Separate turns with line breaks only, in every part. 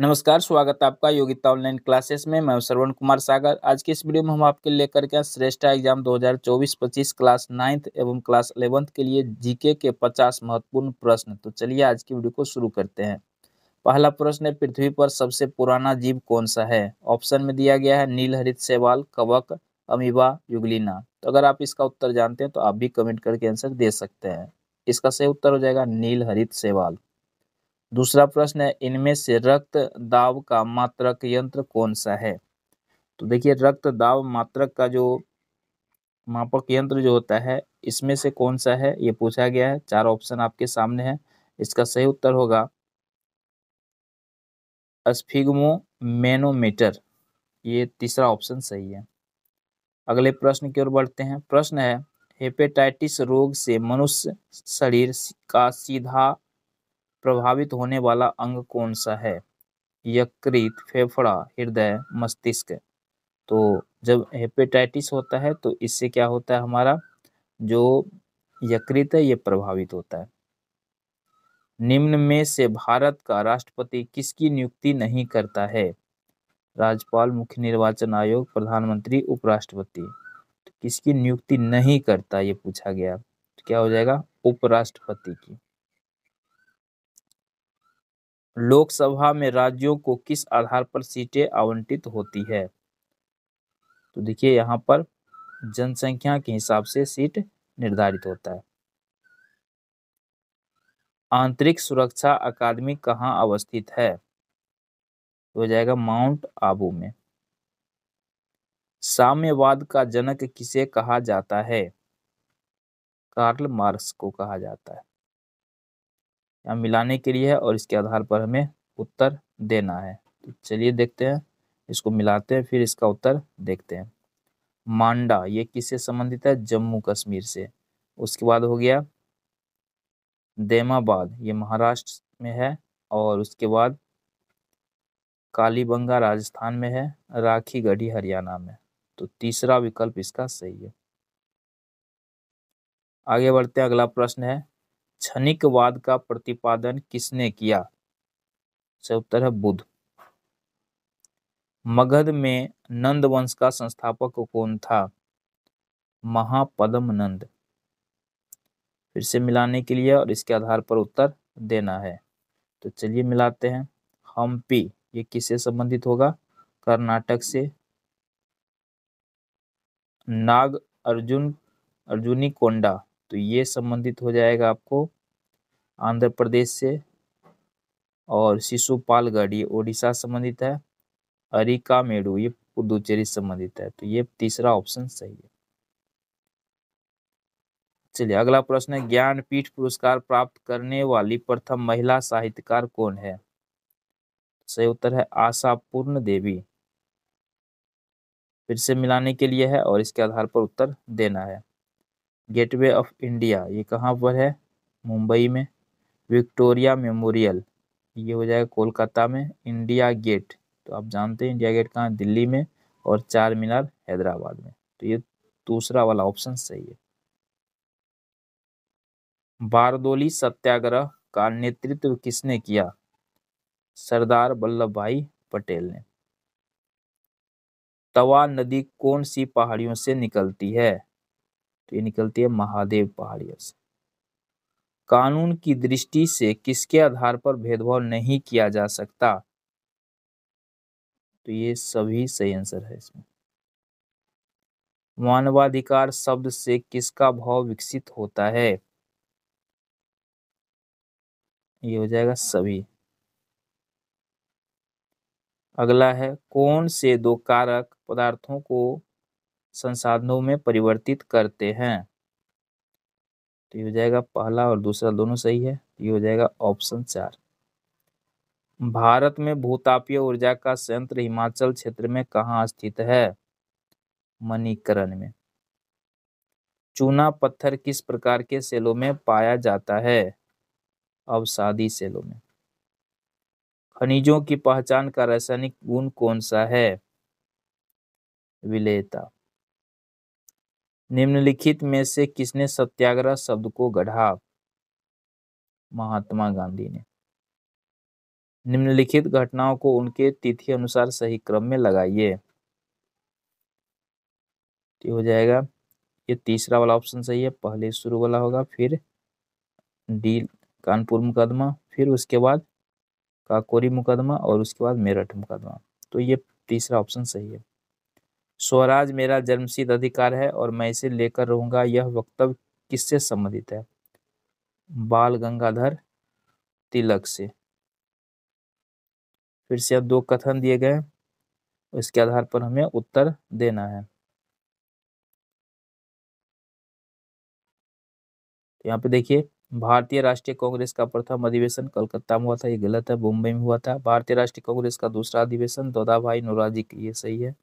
नमस्कार स्वागत आपका योगिता ऑनलाइन क्लासेस में मैं श्रवण कुमार सागर आज के इस वीडियो में हम आपके लेकर के श्रेष्ठा एग्जाम 2024-25 क्लास नाइन्थ एवं क्लास इलेवंथ के लिए जीके के 50 महत्वपूर्ण प्रश्न तो चलिए आज की वीडियो को शुरू करते हैं पहला प्रश्न है पृथ्वी पर सबसे पुराना जीव कौन सा है ऑप्शन में दिया गया है नील हरित सेवाल कवक अमीबा युगलीना तो अगर आप इसका उत्तर जानते हैं तो आप भी कमेंट करके आंसर दे सकते हैं इसका सही उत्तर हो जाएगा नील हरित सेवाल दूसरा प्रश्न है इनमें से रक्त दाब का मात्रक यंत्र कौन सा है तो देखिए रक्त दाब मात्रक का जो मापक यंत्र जो होता है इसमें से कौन सा है ये पूछा गया है चार ऑप्शन आपके सामने है इसका सही उत्तर होगा मेनोमीटर ये तीसरा ऑप्शन सही है अगले प्रश्न की ओर बढ़ते हैं प्रश्न है हेपेटाइटिस रोग से मनुष्य शरीर का सीधा प्रभावित होने वाला अंग कौन सा है यकृत फेफड़ा हृदय मस्तिष्क तो जब हेपेटाइटिस होता है तो इससे क्या होता है हमारा जो यकृत है ये प्रभावित होता है निम्न में से भारत का राष्ट्रपति किसकी नियुक्ति नहीं करता है राज्यपाल मुख्य निर्वाचन आयोग प्रधानमंत्री उपराष्ट्रपति तो किसकी नियुक्ति नहीं करता ये पूछा गया तो क्या हो जाएगा उपराष्ट्रपति की लोकसभा में राज्यों को किस आधार पर सीटें आवंटित होती है तो देखिए यहाँ पर जनसंख्या के हिसाब से सीट निर्धारित होता है आंतरिक सुरक्षा अकादमी कहाँ अवस्थित है तो हो जाएगा माउंट आबू में साम्यवाद का जनक किसे कहा जाता है कार्ल मार्क्स को कहा जाता है मिलाने के लिए है और इसके आधार पर हमें उत्तर देना है तो चलिए देखते हैं इसको मिलाते हैं फिर इसका उत्तर देखते हैं मांडा ये किससे संबंधित है जम्मू कश्मीर से उसके बाद हो गया देमाबाद ये महाराष्ट्र में है और उसके बाद कालीबंगा राजस्थान में है राखी गढ़ी हरियाणा में तो तीसरा विकल्प इसका सही है आगे बढ़ते हैं अगला प्रश्न है क्षणिकवाद का प्रतिपादन किसने किया उत्तर है बुद्ध मगध में नंद वंश का संस्थापक कौन था महापदम नंद फिर से मिलाने के लिए और इसके आधार पर उत्तर देना है तो चलिए मिलाते हैं हम्पी ये किससे संबंधित होगा कर्नाटक से नाग अर्जुन अर्जुनी कोंडा तो ये संबंधित हो जाएगा आपको आंध्र प्रदेश से और शिशुपालगढ़ ये ओडिशा संबंधित है अरिका मेडू ये पुदुचेरी संबंधित है तो ये तीसरा ऑप्शन सही है चलिए अगला प्रश्न है ज्ञानपीठ पुरस्कार प्राप्त करने वाली प्रथम महिला साहित्यकार कौन है सही उत्तर है आशा पूर्ण देवी फिर से मिलाने के लिए है और इसके आधार पर उत्तर देना है गेटवे ऑफ इंडिया ये कहाँ पर है मुंबई में विक्टोरिया मेमोरियल ये हो जाएगा कोलकाता में इंडिया गेट तो आप जानते हैं इंडिया गेट कहाँ दिल्ली में और चार मीनार हैदराबाद में तो ये दूसरा वाला ऑप्शन सही है बारदोली सत्याग्रह का नेतृत्व किसने किया सरदार वल्लभ भाई पटेल ने तवा नदी कौन सी पहाड़ियों से निकलती है तो ये निकलती है महादेव पहाड़िया से कानून की दृष्टि से किसके आधार पर भेदभाव नहीं किया जा सकता तो ये सभी सही आंसर है इसमें मानवाधिकार शब्द से किसका भाव विकसित होता है ये हो जाएगा सभी अगला है कौन से दो कारक पदार्थों को संसाधनों में परिवर्तित करते हैं तो ये हो जाएगा पहला और दूसरा दोनों सही है तो ये हो जाएगा ऑप्शन चार भारत में भूतापीय ऊर्जा का संयंत्र हिमाचल क्षेत्र में कहाँ स्थित है मणिकरण में चूना पत्थर किस प्रकार के सेलों में पाया जाता है अवसादी सेलों में खनिजों की पहचान का रासायनिक गुण कौन सा है विलेता निम्नलिखित में से किसने सत्याग्रह शब्द को गढ़ा महात्मा गांधी ने निम्नलिखित घटनाओं को उनके तिथि अनुसार सही क्रम में लगाइए हो जाएगा ये तीसरा वाला ऑप्शन सही है पहले शुरू वाला होगा फिर डी कानपुर मुकदमा फिर उसके बाद काकोरी मुकदमा और उसके बाद मेरठ मुकदमा तो ये तीसरा ऑप्शन सही है स्वराज मेरा जन्मसिद्ध अधिकार है और मैं इसे लेकर रहूंगा यह वक्तव्य किससे संबंधित है बाल गंगाधर तिलक से फिर से अब दो कथन दिए गए इसके आधार पर हमें उत्तर देना है तो यहाँ पे देखिए भारतीय राष्ट्रीय कांग्रेस का प्रथम अधिवेशन कलकत्ता में हुआ था ये गलत है मुंबई में हुआ था भारतीय राष्ट्रीय कांग्रेस का दूसरा अधिवेशन भाई नोराजी ये सही है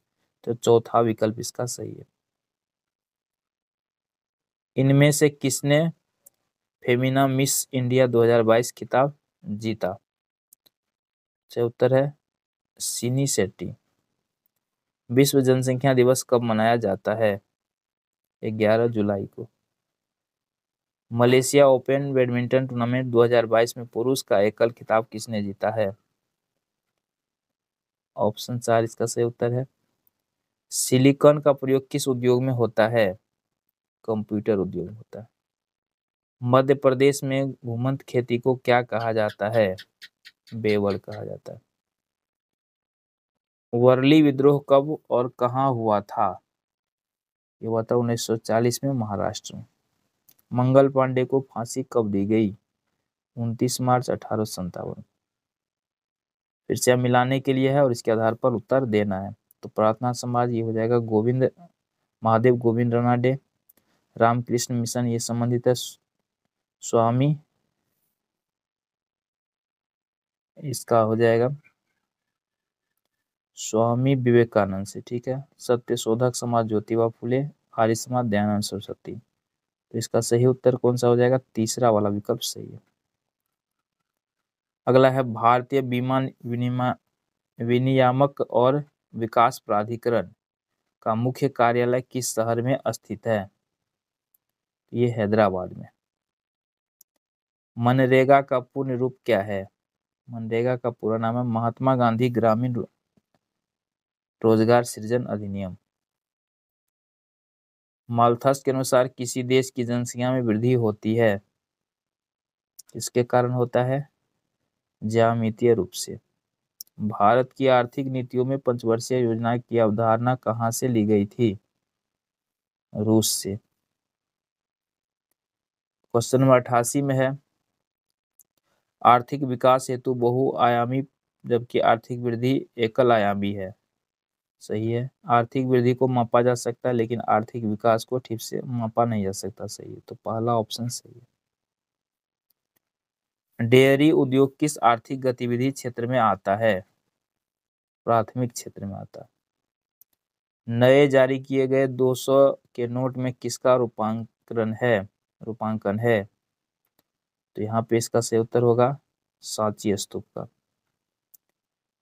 तो चौथा विकल्प इसका सही है इनमें से किसने फेमिना मिस इंडिया 2022 खिताब जीता उत्तर है सिनी सेट्टी विश्व जनसंख्या दिवस कब मनाया जाता है ग्यारह जुलाई को मलेशिया ओपन बैडमिंटन टूर्नामेंट 2022 में पुरुष का एकल खिताब किसने जीता है ऑप्शन चार इसका सही उत्तर है सिलिकॉन का प्रयोग किस उद्योग में होता है कंप्यूटर उद्योग में होता है मध्य प्रदेश में घुमंत खेती को क्या कहा जाता है बेवर कहा जाता है वर्ली विद्रोह कब और कहाँ हुआ था ये हुआ था 1940 में महाराष्ट्र में मंगल पांडे को फांसी कब दी गई 29 मार्च अठारह फिर से मिलाने के लिए है और इसके आधार पर उत्तर देना है तो प्रार्थना समाज ये हो जाएगा गोविंद महादेव गोविंद रनाडे रामकृष्ण मिशन ये संबंधित है स्वामी इसका हो जाएगा स्वामी विवेकानंद से ठीक है सत्य शोधक समाज ज्योतिबा फुले आर्य समाज दयानंद सरस्वती तो इसका सही उत्तर कौन सा हो जाएगा तीसरा वाला विकल्प सही है अगला है भारतीय बीमा विनिमा विनियामक और विकास प्राधिकरण का मुख्य कार्यालय किस शहर में स्थित है ये हैदराबाद में मनरेगा का पूर्ण रूप क्या है मनरेगा का पूरा नाम है महात्मा गांधी ग्रामीण रोजगार सृजन अधिनियम मालथस के अनुसार किसी देश की जनसंख्या में वृद्धि होती है इसके कारण होता है ज्यामितीय रूप से भारत की आर्थिक नीतियों में पंचवर्षीय योजना की अवधारणा कहाँ से ली गई थी रूस से क्वेश्चन नंबर अठासी में है आर्थिक विकास हेतु बहुआयामी जबकि आर्थिक वृद्धि एकल आयामी है सही है आर्थिक वृद्धि को मापा जा सकता है लेकिन आर्थिक विकास को ठीक से मापा नहीं जा सकता सही है तो पहला ऑप्शन सही है डेयरी उद्योग किस आर्थिक गतिविधि क्षेत्र में आता है प्राथमिक क्षेत्र में आता नए जारी किए गए 200 के नोट में किसका रूपांकन है रूपांकन है तो यहाँ पे इसका सही उत्तर होगा सांची स्तूप का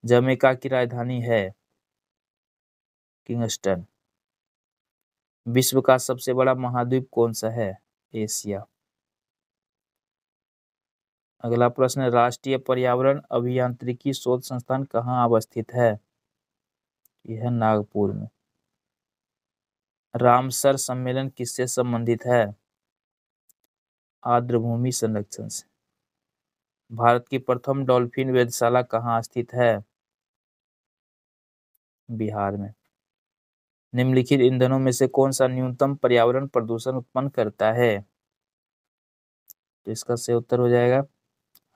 जमेका की राजधानी है किंगस्टन विश्व का सबसे बड़ा महाद्वीप कौन सा है एशिया अगला प्रश्न है राष्ट्रीय पर्यावरण अभियांत्रिकी शोध संस्थान कहाँ अवस्थित है यह नागपुर में रामसर सम्मेलन किससे संबंधित है आर्द्रभूमि संरक्षण से भारत की प्रथम डॉल्फिन वेधशाला कहाँ स्थित है बिहार में निम्नलिखित ईंधनों में से कौन सा न्यूनतम पर्यावरण प्रदूषण उत्पन्न करता है तो इसका सही उत्तर हो जाएगा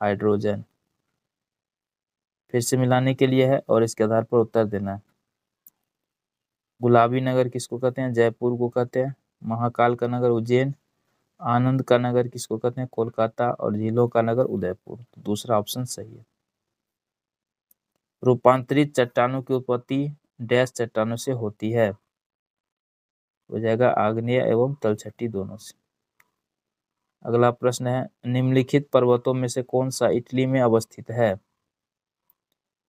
हाइड्रोजन फिर से मिलाने के लिए है और इसके आधार पर उत्तर देना है गुलाबी नगर किसको कहते हैं जयपुर को कहते हैं महाकाल का नगर उज्जैन आनंद का नगर किसको कहते हैं कोलकाता और झीलों का नगर उदयपुर तो दूसरा ऑप्शन सही है रूपांतरित चट्टानों की उत्पत्ति डैश चट्टानों से होती है हो जाएगा आग्नेय एवं तलछट्टी दोनों से अगला प्रश्न है निम्नलिखित पर्वतों में से कौन सा इटली में अवस्थित है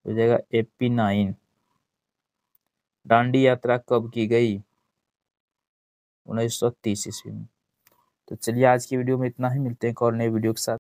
हो जाएगा एपी नाइन डांडी यात्रा कब की गई उन्नीस सौ तीस ईस्वी में तो चलिए आज की वीडियो में इतना ही मिलते हैं एक और नए वीडियो के साथ